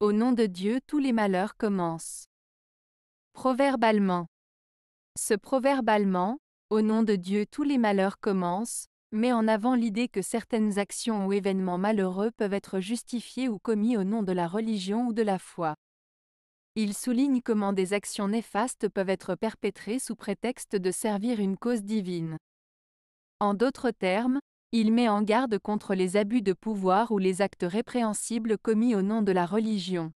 Au nom de Dieu tous les malheurs commencent. Proverbe Ce proverbe allemand, au nom de Dieu tous les malheurs commencent, met en avant l'idée que certaines actions ou événements malheureux peuvent être justifiés ou commis au nom de la religion ou de la foi. Il souligne comment des actions néfastes peuvent être perpétrées sous prétexte de servir une cause divine. En d'autres termes, il met en garde contre les abus de pouvoir ou les actes répréhensibles commis au nom de la religion.